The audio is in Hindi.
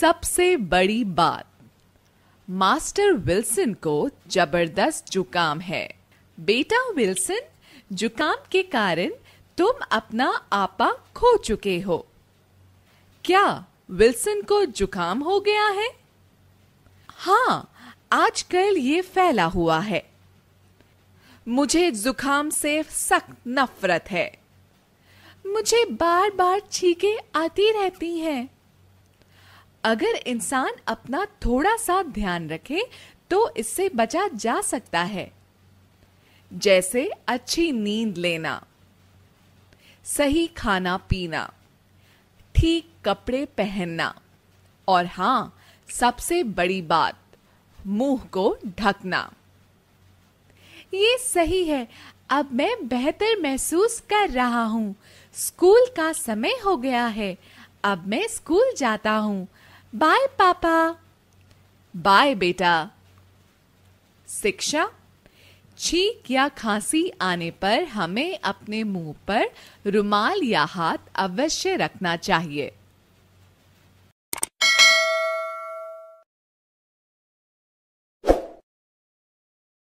सबसे बड़ी बात मास्टर विल्सन को जबरदस्त जुकाम है बेटा विल्सन जुकाम के कारण तुम अपना आपा खो चुके हो क्या विल्सन को जुकाम हो गया है हाँ आजकल ये फैला हुआ है मुझे जुकाम से सख्त नफरत है मुझे बार बार छीके आती रहती हैं अगर इंसान अपना थोड़ा सा ध्यान रखे तो इससे बचा जा सकता है जैसे अच्छी नींद लेना सही खाना पीना ठीक कपड़े पहनना और हाँ सबसे बड़ी बात मुंह को ढकना ये सही है अब मैं बेहतर महसूस कर रहा हूँ स्कूल का समय हो गया है अब मैं स्कूल जाता हूँ बाय पापा बाय बेटा शिक्षा छींक या खांसी आने पर हमें अपने मुंह पर रुमाल या हाथ अवश्य रखना चाहिए